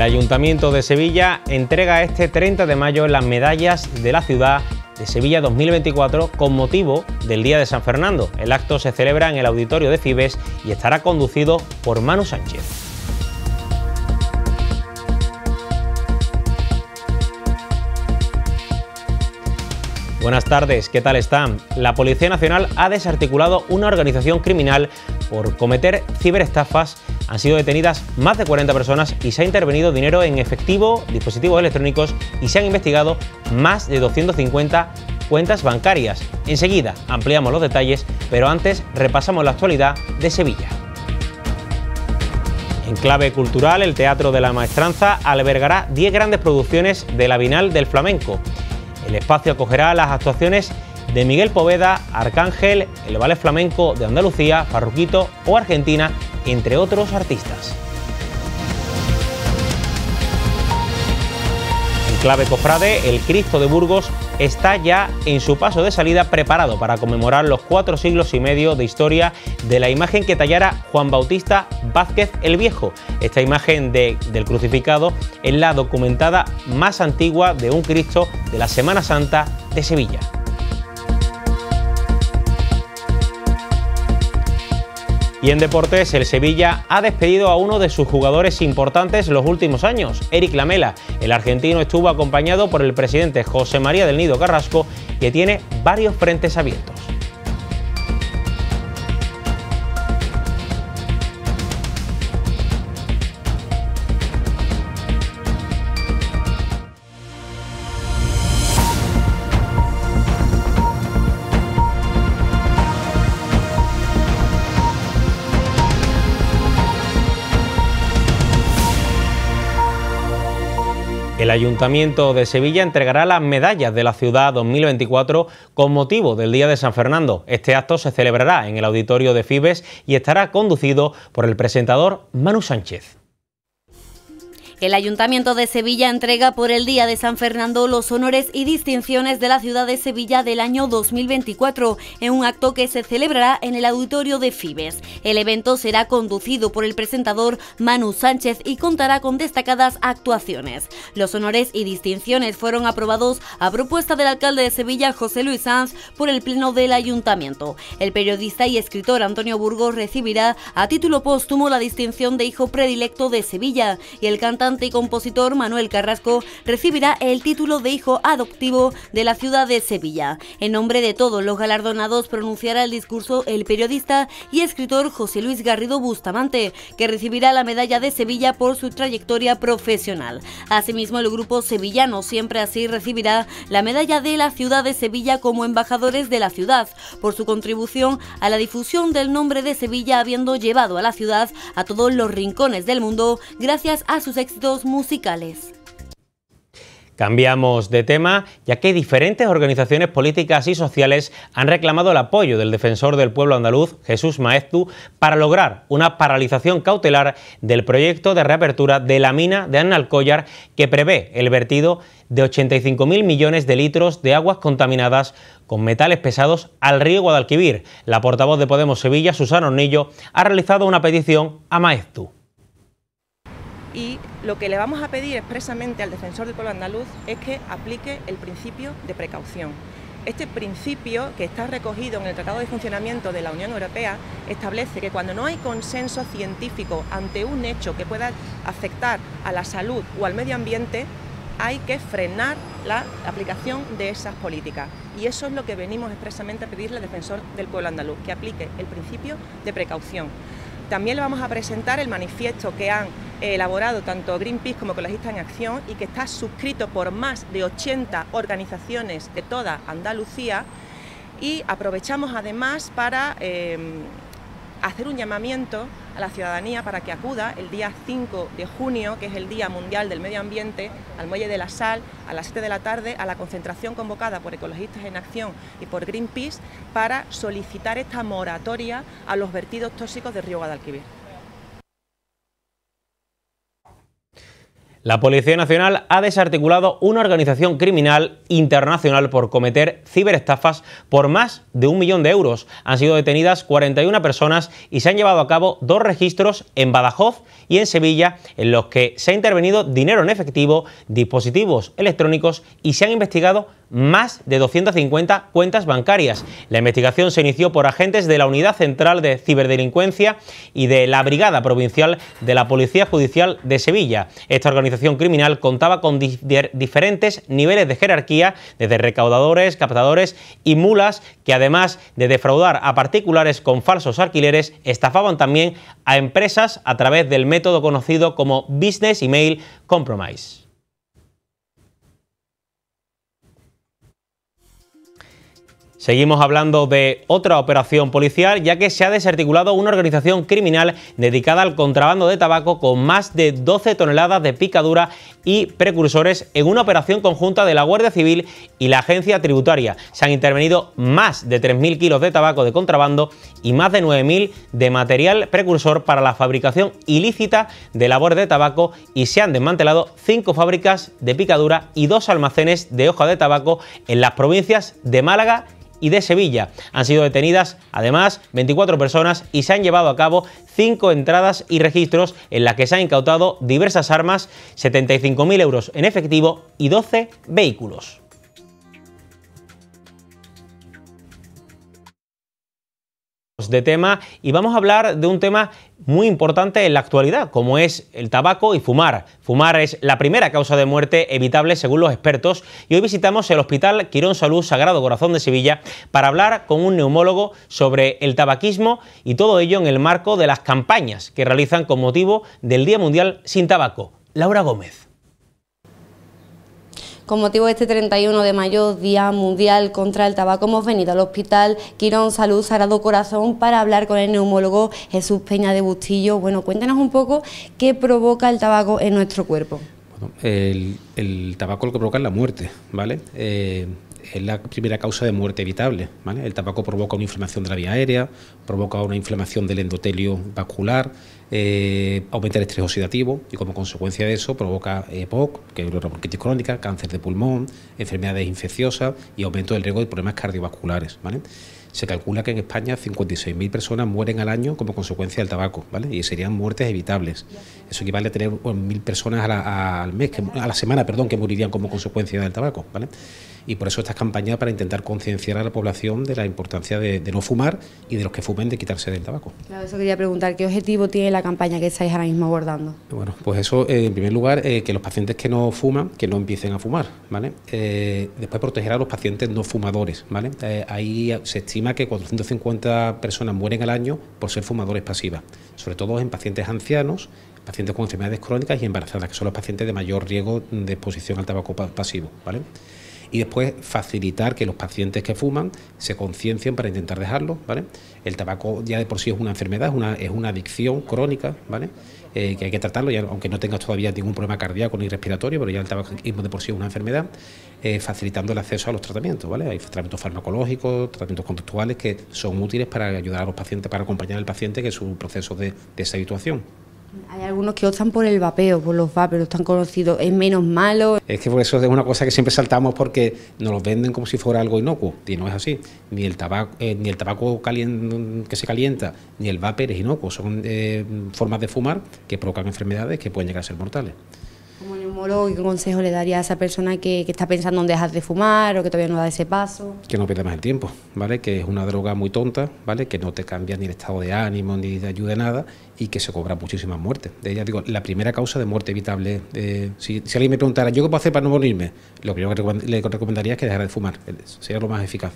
El Ayuntamiento de Sevilla entrega este 30 de mayo las medallas de la ciudad de Sevilla 2024 con motivo del Día de San Fernando. El acto se celebra en el auditorio de Cibes y estará conducido por Manu Sánchez. Buenas tardes, ¿qué tal están? La Policía Nacional ha desarticulado una organización criminal por cometer ciberestafas han sido detenidas más de 40 personas y se ha intervenido dinero en efectivo, dispositivos electrónicos y se han investigado más de 250 cuentas bancarias. Enseguida ampliamos los detalles, pero antes repasamos la actualidad de Sevilla. En clave cultural, el Teatro de la Maestranza albergará 10 grandes producciones de la Bienal del Flamenco. El espacio acogerá las actuaciones de Miguel Poveda, Arcángel, el ballet flamenco de Andalucía, Farruquito o Argentina, entre otros artistas. En clave cofrade, el Cristo de Burgos está ya en su paso de salida preparado para conmemorar los cuatro siglos y medio de historia de la imagen que tallara Juan Bautista Vázquez el Viejo. Esta imagen del crucificado es la documentada más antigua de un Cristo de la Semana Santa de Sevilla. Y en deportes, el Sevilla ha despedido a uno de sus jugadores importantes los últimos años, Eric Lamela. El argentino estuvo acompañado por el presidente José María del Nido Carrasco, que tiene varios frentes abiertos. El Ayuntamiento de Sevilla entregará las medallas de la ciudad 2024 con motivo del Día de San Fernando. Este acto se celebrará en el auditorio de Fibes y estará conducido por el presentador Manu Sánchez. El Ayuntamiento de Sevilla entrega por el Día de San Fernando los honores y distinciones de la ciudad de Sevilla del año 2024 en un acto que se celebrará en el auditorio de Fibes. El evento será conducido por el presentador Manu Sánchez y contará con destacadas actuaciones. Los honores y distinciones fueron aprobados a propuesta del alcalde de Sevilla José Luis Sanz por el pleno del Ayuntamiento. El periodista y escritor Antonio Burgos recibirá a título póstumo la distinción de hijo predilecto de Sevilla y el cantante y compositor Manuel Carrasco recibirá el título de hijo adoptivo de la ciudad de Sevilla. En nombre de todos los galardonados pronunciará el discurso el periodista y escritor José Luis Garrido Bustamante, que recibirá la medalla de Sevilla por su trayectoria profesional. Asimismo, el grupo sevillano siempre así recibirá la medalla de la ciudad de Sevilla como embajadores de la ciudad por su contribución a la difusión del nombre de Sevilla habiendo llevado a la ciudad a todos los rincones del mundo gracias a sus dos musicales. Cambiamos de tema, ya que diferentes organizaciones políticas y sociales han reclamado el apoyo del defensor del pueblo andaluz, Jesús Maeztu, para lograr una paralización cautelar del proyecto de reapertura de la mina de Annalcollar, que prevé el vertido de 85.000 millones de litros de aguas contaminadas con metales pesados al río Guadalquivir. La portavoz de Podemos Sevilla, Susana Ornillo, ha realizado una petición a Maeztu. Lo que le vamos a pedir expresamente al defensor del pueblo andaluz es que aplique el principio de precaución. Este principio, que está recogido en el Tratado de Funcionamiento de la Unión Europea, establece que cuando no hay consenso científico ante un hecho que pueda afectar a la salud o al medio ambiente, hay que frenar la aplicación de esas políticas. Y eso es lo que venimos expresamente a pedirle al defensor del pueblo andaluz, que aplique el principio de precaución. También le vamos a presentar el manifiesto que han elaborado tanto Greenpeace como Ecologista en Acción y que está suscrito por más de 80 organizaciones de toda Andalucía y aprovechamos además para eh, hacer un llamamiento la ciudadanía para que acuda el día 5 de junio, que es el Día Mundial del Medio Ambiente, al Muelle de la Sal a las 7 de la tarde a la concentración convocada por Ecologistas en Acción y por Greenpeace para solicitar esta moratoria a los vertidos tóxicos de Río Guadalquivir. La Policía Nacional ha desarticulado una organización criminal internacional por cometer ciberestafas por más de un millón de euros. Han sido detenidas 41 personas y se han llevado a cabo dos registros en Badajoz y en Sevilla en los que se ha intervenido dinero en efectivo, dispositivos electrónicos y se han investigado más de 250 cuentas bancarias. La investigación se inició por agentes de la Unidad Central de Ciberdelincuencia y de la Brigada Provincial de la Policía Judicial de Sevilla. La organización criminal contaba con diferentes niveles de jerarquía, desde recaudadores, captadores y mulas, que además de defraudar a particulares con falsos alquileres, estafaban también a empresas a través del método conocido como Business Email Compromise. Seguimos hablando de otra operación policial, ya que se ha desarticulado una organización criminal dedicada al contrabando de tabaco con más de 12 toneladas de picadura y precursores en una operación conjunta de la Guardia Civil y la Agencia Tributaria. Se han intervenido más de 3.000 kilos de tabaco de contrabando y más de 9.000 de material precursor para la fabricación ilícita de labor de tabaco y se han desmantelado 5 fábricas de picadura y 2 almacenes de hoja de tabaco en las provincias de Málaga y de Sevilla. Han sido detenidas además 24 personas y se han llevado a cabo 5 entradas y registros en las que se han incautado diversas armas, 75.000 euros en efectivo y 12 vehículos. de tema y vamos a hablar de un tema muy importante en la actualidad, como es el tabaco y fumar. Fumar es la primera causa de muerte evitable según los expertos y hoy visitamos el Hospital Quirón Salud Sagrado Corazón de Sevilla para hablar con un neumólogo sobre el tabaquismo y todo ello en el marco de las campañas que realizan con motivo del Día Mundial sin Tabaco. Laura Gómez. Con motivo de este 31 de mayo, Día Mundial contra el Tabaco, hemos venido al Hospital Quirón Salud Sagrado Corazón para hablar con el neumólogo Jesús Peña de Bustillo. Bueno, cuéntanos un poco qué provoca el tabaco en nuestro cuerpo. el, tabaco lo que provoca es la muerte, ¿vale? Eh, es la primera causa de muerte evitable. ¿vale? El tabaco provoca una inflamación de la vía aérea, provoca una inflamación del endotelio vascular, eh, aumenta el estrés oxidativo y como consecuencia de eso provoca EPOC, eh, que es la bronquitis crónica, cáncer de pulmón, enfermedades infecciosas y aumento del riesgo de problemas cardiovasculares. ¿vale? Se calcula que en España 56.000 personas mueren al año como consecuencia del tabaco, ¿vale? Y serían muertes evitables. Eso equivale a tener 1.000 personas a la, al mes, a la semana, perdón, que morirían como consecuencia del tabaco, ¿vale? Y por eso estas campaña para intentar concienciar a la población de la importancia de, no fumar y de los que fumen de quitarse del tabaco. Claro, eso quería preguntar, ¿qué objetivo tiene la campaña que estáis ahora mismo abordando? Bueno, pues eso, eh, en primer lugar, eh, que los pacientes que no fuman, que no empiecen a fumar, ¿vale? Eh, después proteger a los pacientes no fumadores, ¿vale? ahí se estima que 450 personas mueren al año por ser fumadores pasivas, sobre todo en pacientes ancianos, pacientes con enfermedades crónicas y embarazadas, que son los pacientes de mayor riesgo de exposición al tabaco pasivo. ¿vale? y después facilitar que los pacientes que fuman se conciencien para intentar dejarlo, ¿vale? El tabaco ya de por sí es una enfermedad, es una, es una adicción crónica, ¿vale? Eh, que hay que tratarlo, ya, aunque no tengas todavía ningún problema cardíaco ni respiratorio, pero ya el tabaquismo de por sí es una enfermedad, eh, facilitando el acceso a los tratamientos. ¿vale? Hay tratamientos farmacológicos, tratamientos conductuales que son útiles para ayudar a los pacientes, para acompañar al paciente que su proceso de deshabituación. Hay algunos que optan por el vapeo, por los vapeos, están conocidos, es menos malo. Es que por eso es una cosa que siempre saltamos porque nos los venden como si fuera algo inocuo, y no es así. Ni el tabaco, eh, ni el tabaco que se calienta, ni el vapeo es inocuo, son eh, formas de fumar que provocan enfermedades que pueden llegar a ser mortales. Como neumólogo, ¿qué consejo le daría a esa persona que, está pensando en dejar de fumar o que todavía no da ese paso? Que no pierda más el tiempo, ¿vale? Que es una droga muy tonta, ¿vale? Que no te cambia ni el estado de ánimo, ni te ayuda a nada y que se cobra muchísimas muertes. De ella digo, la primera causa de muerte evitable, eh, si, alguien me preguntara, ¿yo qué puedo hacer para no morirme? Lo primero que le recomendaría es que dejara de fumar, eh, sería lo más eficaz.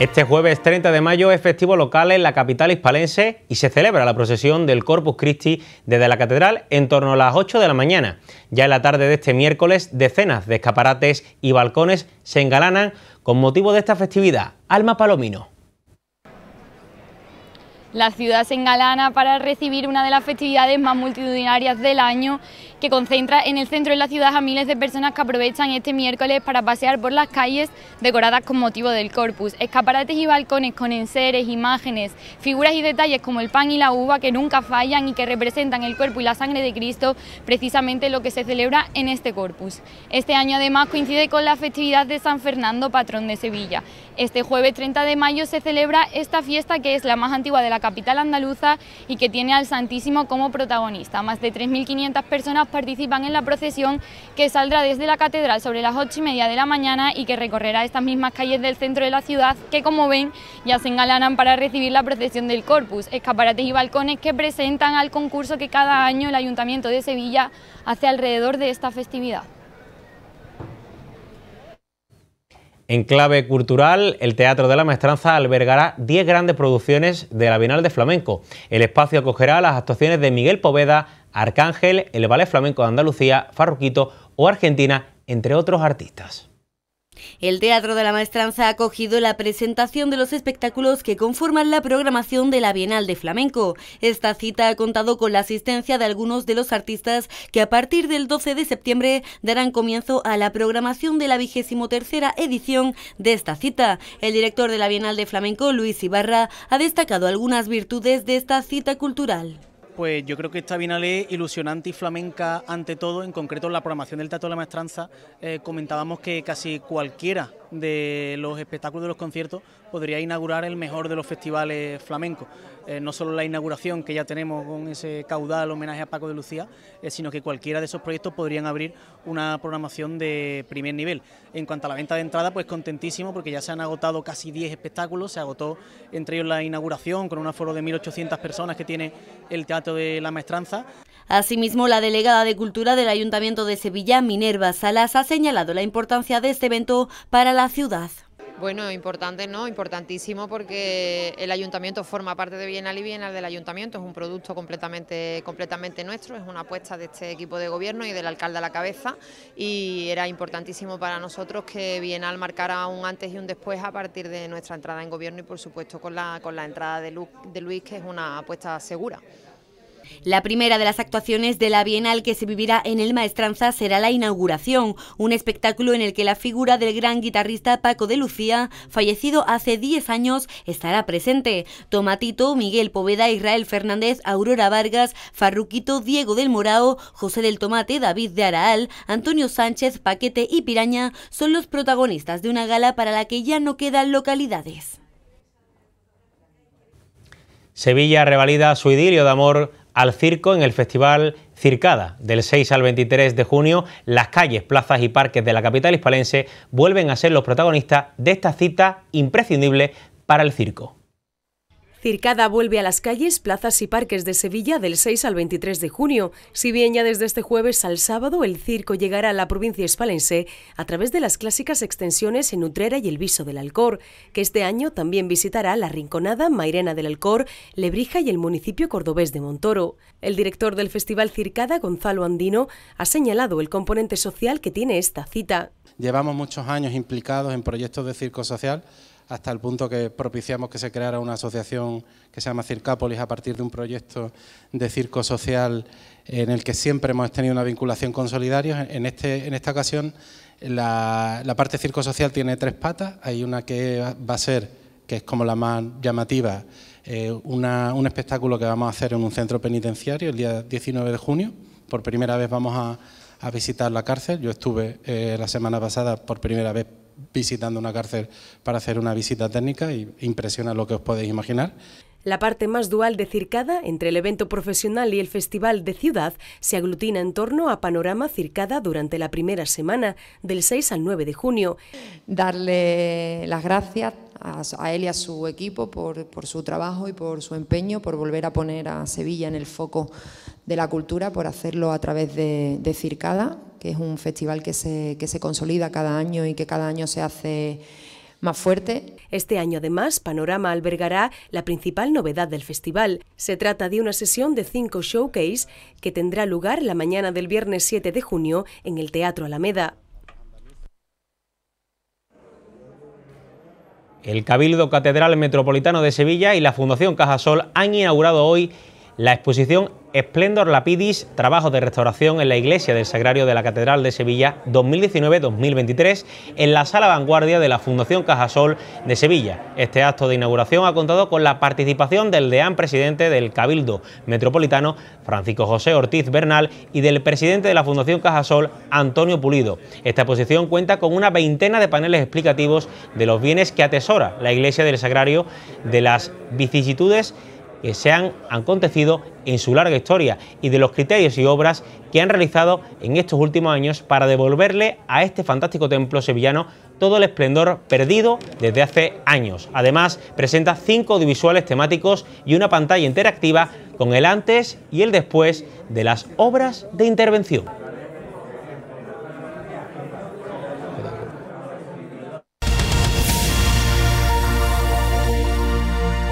Este jueves 30 de mayo es festivo local en la capital hispalense y se celebra la procesión del Corpus Christi desde la catedral en torno a las 8 de la mañana. Ya en la tarde de este miércoles, decenas de escaparates y balcones se engalanan con motivo de esta festividad. Alma Palomino. La ciudad se engalana para recibir una de las festividades más multitudinarias del año que concentra en el centro de la ciudad a miles de personas que aprovechan este miércoles para pasear por las calles decoradas con motivo del corpus. Escaparates y balcones con enseres, imágenes, figuras y detalles como el pan y la uva que nunca fallan y que representan el cuerpo y la sangre de Cristo, precisamente lo que se celebra en este corpus. Este año además coincide con la festividad de San Fernando, patrón de Sevilla. Este jueves 30 de mayo se celebra esta fiesta que es la más antigua de la capital andaluza y que tiene al Santísimo como protagonista. Más de 3.500 personas participan en la procesión que saldrá desde la catedral sobre las ocho y media de la mañana y que recorrerá estas mismas calles del centro de la ciudad que como ven ya se engalanan para recibir la procesión del Corpus, escaparates y balcones que presentan al concurso que cada año el Ayuntamiento de Sevilla hace alrededor de esta festividad. En clave cultural, el Teatro de la Maestranza albergará 10 grandes producciones de la Bienal de Flamenco. El espacio acogerá las actuaciones de Miguel Poveda, Arcángel, el Ballet Flamenco de Andalucía, Farruquito o Argentina, entre otros artistas. El Teatro de la Maestranza ha acogido la presentación de los espectáculos que conforman la programación de la Bienal de Flamenco. Esta cita ha contado con la asistencia de algunos de los artistas que a partir del 12 de septiembre darán comienzo a la programación de la vigésimo tercera edición de esta cita. El director de la Bienal de Flamenco, Luis Ibarra, ha destacado algunas virtudes de esta cita cultural pues yo creo que esta es ilusionante y flamenca ante todo, en concreto en la programación del Teatro de la Maestranza, eh, comentábamos que casi cualquiera de los espectáculos de los conciertos podría inaugurar el mejor de los festivales flamencos. Eh, no solo la inauguración que ya tenemos con ese caudal homenaje a Paco de Lucía, eh, sino que cualquiera de esos proyectos podrían abrir una programación de primer nivel. En cuanto a la venta de entrada, pues contentísimo porque ya se han agotado casi 10 espectáculos, se agotó entre ellos la inauguración con un aforo de 1.800 personas que tiene el Teatro de La Maestranza. Asimismo, la delegada de Cultura del Ayuntamiento de Sevilla, Minerva Salas, ha señalado la importancia de este evento para la ciudad. Bueno, importante, ¿no? Importantísimo porque el ayuntamiento forma parte de Bienal y Bienal del ayuntamiento, es un producto completamente, completamente nuestro, es una apuesta de este equipo de gobierno y del alcalde a la cabeza y era importantísimo para nosotros que Bienal marcara un antes y un después a partir de nuestra entrada en gobierno y por supuesto con la, entrada de Luis, que es una apuesta segura. La primera de las actuaciones de la Bienal que se vivirá en el Maestranza será la inauguración, un espectáculo en el que la figura del gran guitarrista Paco de Lucía, fallecido hace 10 años, estará presente. Tomatito, Miguel Poveda, Israel Fernández, Aurora Vargas, Farruquito, Diego del Morao, José del Tomate, David de Araal, Antonio Sánchez, Paquete y Piraña son los protagonistas de una gala para la que ya no quedan localidades. Sevilla revalida su idilio de amor al circo en el Festival Circada. Del 6 al 23 de junio, las calles, plazas y parques de la capital hispalense vuelven a ser los protagonistas de esta cita imprescindible para el circo. Circada vuelve a las calles, plazas y parques de Sevilla del 6 al 23 de junio. Si bien ya desde este jueves al sábado el circo llegará a la provincia espalense... a través de las clásicas extensiones en Utrera y el Viso del Alcor, que este año también visitará La Rinconada, Mairena del Alcor, Lebrija y el municipio cordobés de Montoro. El director del Festival Circada, Gonzalo Andino, ha señalado el componente social que tiene esta cita. Llevamos muchos años implicados en proyectos de circo social hasta el punto que propiciamos que se creara una asociación que se llama Circápolis a partir de un proyecto de circo social en el que siempre hemos tenido una vinculación con solidarios. En, este, en esta ocasión la, parte circo social tiene tres patas, hay una que va a ser, que es como la más llamativa, eh, un espectáculo que vamos a hacer en un centro penitenciario el día 19 de junio. Por primera vez vamos a, visitar la cárcel. Yo estuve eh, la semana pasada por primera vez visitando una cárcel para hacer una visita técnica y impresiona lo que os podéis imaginar. La parte más dual de Circada, entre el evento profesional y el festival de ciudad, se aglutina en torno a Panorama Circada durante la primera semana, del 6 al 9 de junio. Darle las gracias a, él y a su equipo por, su trabajo y por su empeño, por volver a poner a Sevilla en el foco de la cultura, por hacerlo a través de Circada que es un festival que se, se consolida cada año y que cada año se hace más fuerte. Este año además, Panorama albergará la principal novedad del festival. Se trata de una sesión de cinco showcase que tendrá lugar la mañana del viernes 7 de junio en el Teatro Alameda. El Cabildo Catedral Metropolitano de Sevilla y la Fundación Cajasol han inaugurado hoy la exposición Splendor Lapidis, trabajo de restauración en la iglesia del Sagrario de la Catedral de Sevilla 2019-2023 en la sala vanguardia de la Fundación Cajasol de Sevilla. Este acto de inauguración ha contado con la participación del deán presidente del Cabildo Metropolitano, Francisco José Ortiz Bernal, y del presidente de la Fundación Cajasol, Antonio Pulido. Esta exposición cuenta con una veintena de paneles explicativos de los bienes que atesora la iglesia del Sagrario, de las vicisitudes que se han acontecido en su larga historia y de los criterios y obras que han realizado en estos últimos años para devolverle a este fantástico templo sevillano todo el esplendor perdido desde hace años. Además, presenta cinco audiovisuales temáticos y una pantalla interactiva con el antes y el después de las obras de intervención.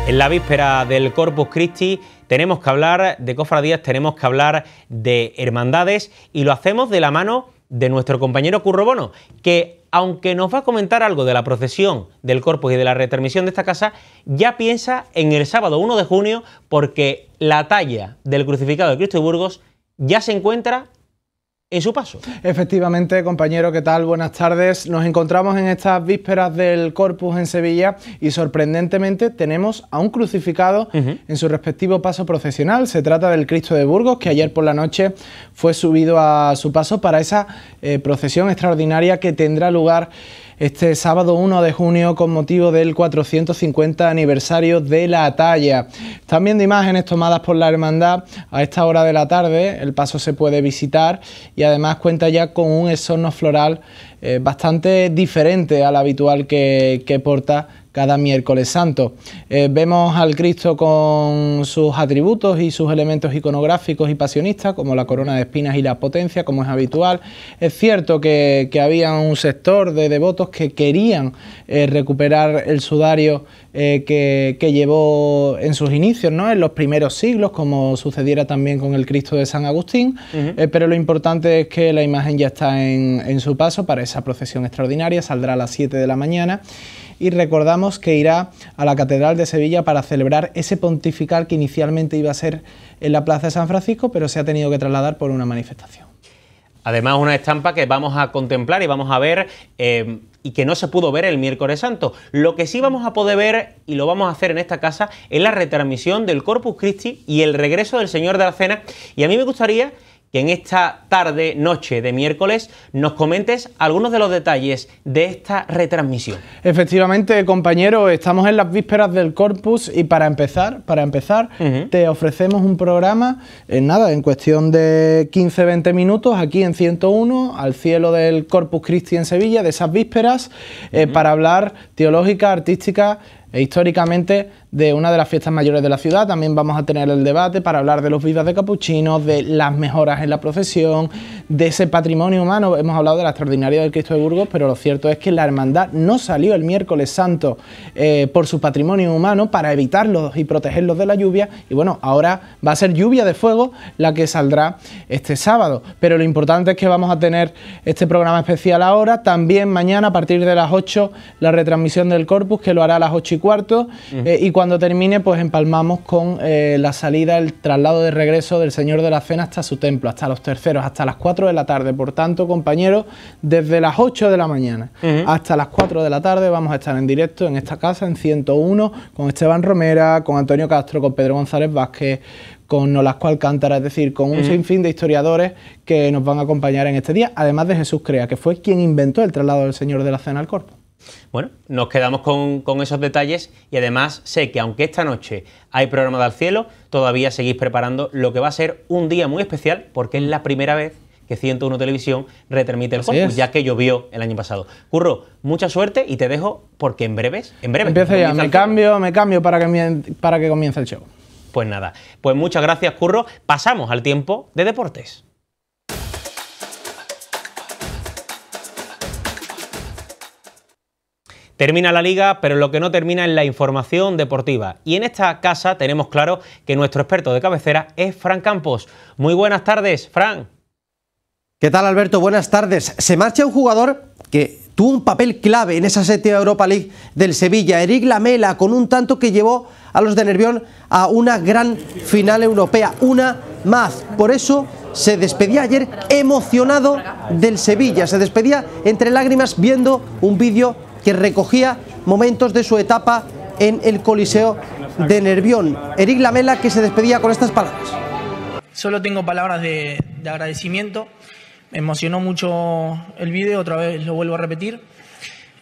En la víspera del Corpus Christi tenemos que hablar de cofradías, tenemos que hablar de hermandades y lo hacemos de la mano de nuestro compañero Curro Bono, que aunque nos va a comentar algo de la procesión del Corpus y de la retermisión de esta casa, ya piensa en el sábado 1 de junio porque la talla del crucificado de Cristo de Burgos ya se encuentra en su paso. Efectivamente, compañero, ¿qué tal? Buenas tardes. Nos encontramos en estas vísperas del Corpus en Sevilla y sorprendentemente tenemos a un crucificado en su respectivo paso procesional. Se trata del Cristo de Burgos, que ayer por la noche fue subido a su paso para esa eh, procesión extraordinaria que tendrá lugar este sábado 1 de junio con motivo del 450 aniversario de la talla. Están viendo imágenes tomadas por la hermandad a esta hora de la tarde, el paso se puede visitar y además cuenta ya con un exorno floral eh, bastante diferente al habitual que, que porta cada miércoles santo. Eh, vemos al Cristo con sus atributos y sus elementos iconográficos y pasionistas, como la corona de espinas y la potencia, como es habitual. Es cierto que, había un sector de devotos que querían eh, recuperar el sudario eh, que, llevó en sus inicios, ¿no? en los primeros siglos, como sucediera también con el Cristo de San Agustín, pero lo importante es que la imagen ya está en, en su paso para esa procesión extraordinaria, saldrá a las 7 de la mañana y recordamos que irá a la Catedral de Sevilla para celebrar ese pontifical que inicialmente iba a ser en la Plaza de San Francisco, pero se ha tenido que trasladar por una manifestación. Además, una estampa que vamos a contemplar y vamos a ver eh, y que no se pudo ver el miércoles santo. Lo que sí vamos a poder ver y lo vamos a hacer en esta casa es la retransmisión del Corpus Christi y el regreso del Señor de la Cena. Y a mí me gustaría en esta tarde, noche de miércoles nos comentes algunos de los detalles de esta retransmisión. Efectivamente, compañero, estamos en las vísperas del Corpus y para empezar, para empezar, te ofrecemos un programa en eh, nada, en cuestión de 15-20 minutos aquí en 101 al cielo del Corpus Christi en Sevilla de esas vísperas eh, para hablar teológica, artística e históricamente de una de las fiestas mayores de la ciudad. También vamos a tener el debate para hablar de los vivas de capuchinos, de las mejoras en la procesión, de ese patrimonio humano. Hemos hablado de la extraordinaria del Cristo de Burgos, pero lo cierto es que la hermandad no salió el miércoles santo eh, por su patrimonio humano para evitarlos y protegerlos de la lluvia. Y bueno, ahora va a ser lluvia de fuego la que saldrá este sábado. Pero lo importante es que vamos a tener este programa especial ahora. También mañana a partir de las 8 la retransmisión del Corpus, que lo hará a las 8 y cuarto eh, y cuando termine pues empalmamos con eh, la salida, el traslado de regreso del Señor de la Cena hasta su templo, hasta los terceros, hasta las 4 de la tarde. Por tanto, compañeros, desde las 8 de la mañana hasta las 4 de la tarde vamos a estar en directo en esta casa, en 101, con Esteban Romera, con Antonio Castro, con Pedro González Vázquez, con Nolasco Alcántara, es decir, con un sinfín de historiadores que nos van a acompañar en este día, además de Jesús Crea, que fue quien inventó el traslado del Señor de la Cena al Cuerpo. Bueno, nos quedamos con, esos detalles y además sé que aunque esta noche hay programa del cielo, todavía seguís preparando lo que va a ser un día muy especial porque es la primera vez que 101 Televisión retermite el corpus, ya que llovió el año pasado. Curro, mucha suerte y te dejo porque en breves, en breve. Empieza ya, me cambio, me cambio para para que comience el show. Pues nada, pues muchas gracias, Curro. Pasamos al tiempo de deportes. Termina la liga, pero lo que no termina es la información deportiva. Y en esta casa tenemos claro que nuestro experto de cabecera es Fran Campos. Muy buenas tardes, Fran. ¿Qué tal, Alberto? Buenas tardes. Se marcha un jugador que tuvo un papel clave en esa séptima Europa League del Sevilla, Eric Lamela, con un tanto que llevó a los de Nervión a una gran final europea, una más. Por eso se despedía ayer emocionado del Sevilla, se despedía entre lágrimas viendo un vídeo que recogía momentos de su etapa en el Coliseo de Nervión. Eric Lamela que se despedía con estas palabras. Solo tengo palabras de, agradecimiento. Me emocionó mucho el vídeo, otra vez lo vuelvo a repetir.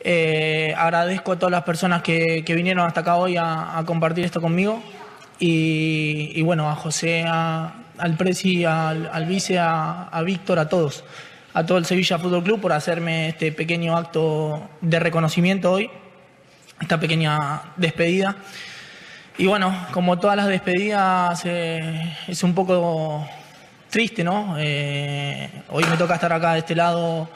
Eh, agradezco a todas las personas que, vinieron hasta acá hoy a, compartir esto conmigo. Y, bueno, a José, al Presi, al, Vice, a Víctor, a todos a todo el Sevilla Fútbol Club por hacerme este pequeño acto de reconocimiento hoy, esta pequeña despedida. Y bueno, como todas las despedidas, eh, es un poco triste, ¿no? Eh, hoy me toca estar acá de este lado,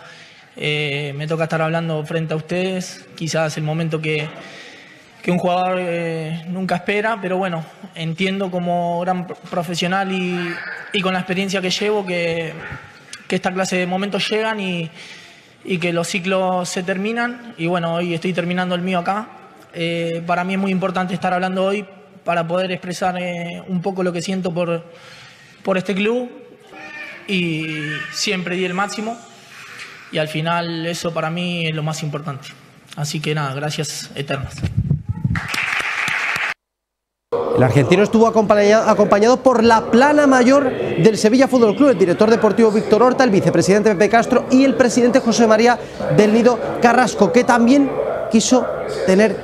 eh, me toca estar hablando frente a ustedes, quizás el momento que, que un jugador nunca espera, pero bueno, entiendo como gran profesional y, y con la experiencia que llevo que que esta clase de momentos llegan y, y que los ciclos se terminan. Y bueno, hoy estoy terminando el mío acá. Eh, para mí es muy importante estar hablando hoy para poder expresar eh, un poco lo que siento por, por este club. Y siempre di el máximo. Y al final eso para mí es lo más importante. Así que nada, gracias eternas. El argentino estuvo acompañado, por la plana mayor del Sevilla Fútbol Club, el director deportivo Víctor Horta, el vicepresidente Pepe Castro y el presidente José María del Nido Carrasco, que también quiso tener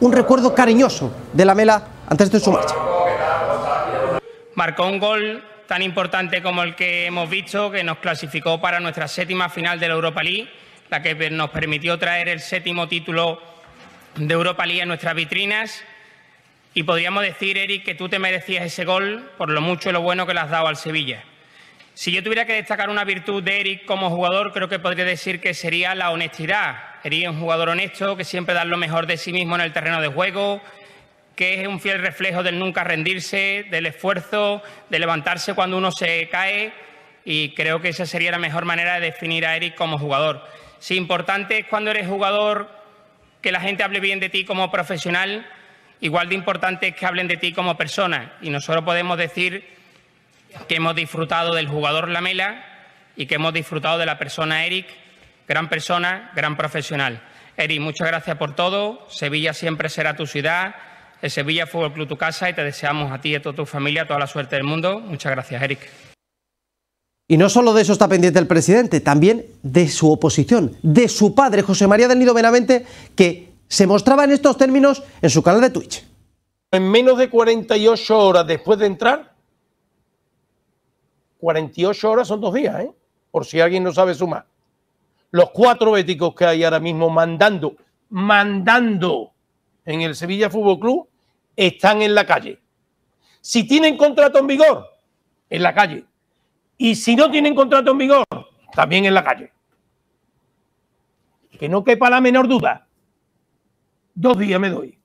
un recuerdo cariñoso de la mela antes de su marcha. Marcó un gol tan importante como el que hemos visto, que nos clasificó para nuestra séptima final de la Europa League, la que nos permitió traer el séptimo título de Europa League a nuestras vitrinas y podríamos decir, Eric, que tú te merecías ese gol por lo mucho y lo bueno que le has dado al Sevilla. Si yo tuviera que destacar una virtud de Eric como jugador, creo que podría decir que sería la honestidad. Eric es un jugador honesto que siempre da lo mejor de sí mismo en el terreno de juego, que es un fiel reflejo del nunca rendirse, del esfuerzo, de levantarse cuando uno se cae. Y creo que esa sería la mejor manera de definir a Eric como jugador. Si importante es cuando eres jugador que la gente hable bien de ti como profesional igual de importante es que hablen de ti como persona. Y nosotros podemos decir que hemos disfrutado del jugador Lamela y que hemos disfrutado de la persona Eric, gran persona, gran profesional. Eric, muchas gracias por todo. Sevilla siempre será tu ciudad. El Sevilla Fútbol Club tu casa y te deseamos a ti y a toda tu familia toda la suerte del mundo. Muchas gracias, Eric. Y no solo de eso está pendiente el presidente, también de su oposición, de su padre, José María del Nido Benavente, que se mostraba en estos términos en su canal de Twitch. En menos de 48 horas después de entrar, 48 horas son dos días, ¿eh? por si alguien no sabe sumar. Los cuatro éticos que hay ahora mismo mandando, mandando en el Sevilla Fútbol Club, están en la calle. Si tienen contrato en vigor, en la calle. Y si no tienen contrato en vigor, también en la calle. Que no quepa la menor duda Dos días me doy.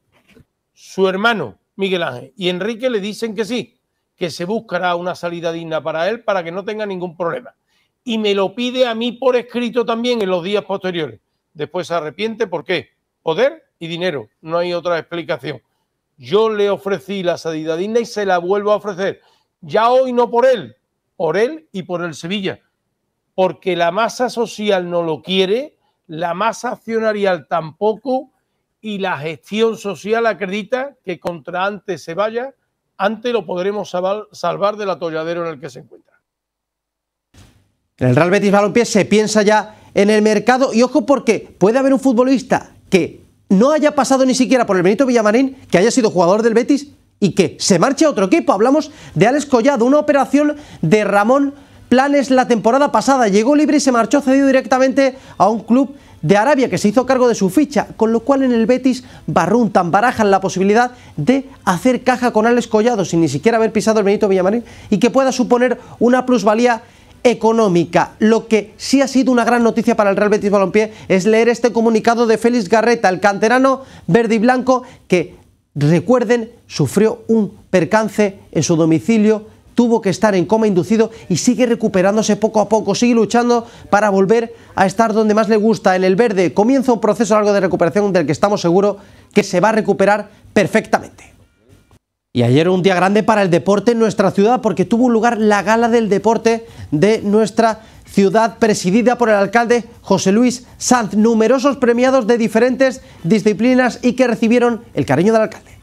Su hermano, Miguel Ángel, y Enrique le dicen que sí, que se buscará una salida digna para él para que no tenga ningún problema. Y me lo pide a mí por escrito también en los días posteriores. Después se arrepiente, ¿por qué? Poder y dinero, no hay otra explicación. Yo le ofrecí la salida digna y se la vuelvo a ofrecer. Ya hoy no por él, por él y por el Sevilla. Porque la masa social no lo quiere, la masa accionarial tampoco, y la gestión social acredita que contra antes se vaya, antes lo podremos salvar, del atolladero en el que se encuentra. En el Real Betis Balompié se piensa ya en el mercado y ojo porque puede haber un futbolista que no haya pasado ni siquiera por el Benito Villamarín, que haya sido jugador del Betis y que se marche a otro equipo. Hablamos de Alex Collado, una operación de Ramón Planes la temporada pasada. Llegó libre y se marchó cedido directamente a un club de Arabia que se hizo cargo de su ficha, con lo cual en el Betis barruntan, barajan la posibilidad de hacer caja con Alex Collado sin ni siquiera haber pisado el Benito Villamarín y que pueda suponer una plusvalía económica. Lo que sí ha sido una gran noticia para el Real Betis Balompié es leer este comunicado de Félix Garreta, el canterano verde y blanco que recuerden sufrió un percance en su domicilio tuvo que estar en coma inducido y sigue recuperándose poco a poco, sigue luchando para volver a estar donde más le gusta, en el verde. Comienza un proceso largo de recuperación del que estamos seguros que se va a recuperar perfectamente. Y ayer un día grande para el deporte en nuestra ciudad porque tuvo lugar la gala del deporte de nuestra ciudad presidida por el alcalde José Luis Sanz. Numerosos premiados de diferentes disciplinas y que recibieron el cariño del alcalde.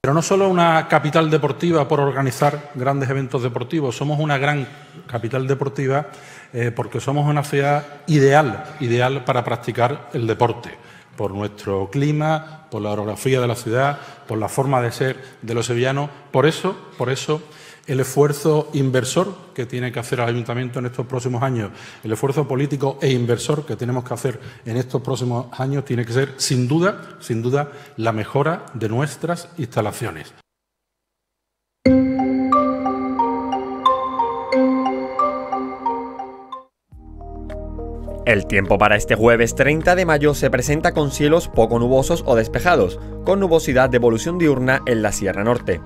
Pero no solo una capital deportiva por organizar grandes eventos deportivos, somos una gran capital deportiva eh, porque somos una ciudad ideal, ideal para practicar el deporte, por nuestro clima, por la orografía de la ciudad, por la forma de ser de los sevillanos. Por eso, por eso el esfuerzo inversor que tiene que hacer el ayuntamiento en estos próximos años, el esfuerzo político e inversor que tenemos que hacer en estos próximos años tiene que ser, sin duda, sin duda, la mejora de nuestras instalaciones. El tiempo para este jueves 30 de mayo se presenta con cielos poco nubosos o despejados, con nubosidad de evolución diurna en la Sierra Norte.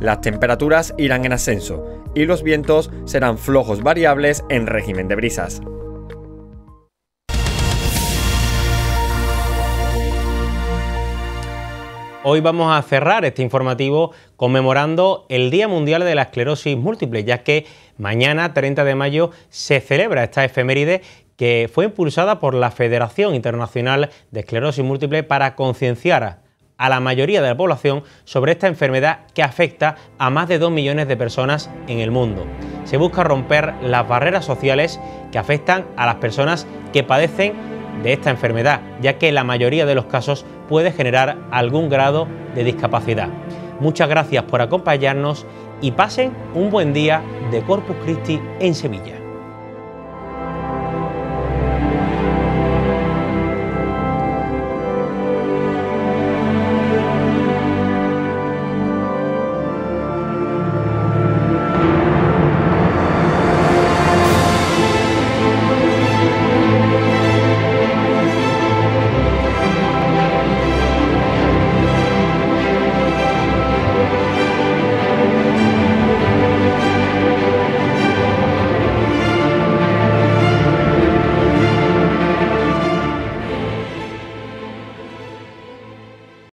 Las temperaturas irán en ascenso y los vientos serán flojos variables en régimen de brisas. Hoy vamos a cerrar este informativo conmemorando el Día Mundial de la Esclerosis Múltiple, ya que mañana, 30 de mayo, se celebra esta efeméride que fue impulsada por la Federación Internacional de Esclerosis Múltiple para concienciar a la mayoría de la población sobre esta enfermedad que afecta a más de 2 millones de personas en el mundo. Se busca romper las barreras sociales que afectan a las personas que padecen de esta enfermedad, ya que la mayoría de los casos puede generar algún grado de discapacidad. Muchas gracias por acompañarnos y pasen un buen día de Corpus Christi en Sevilla.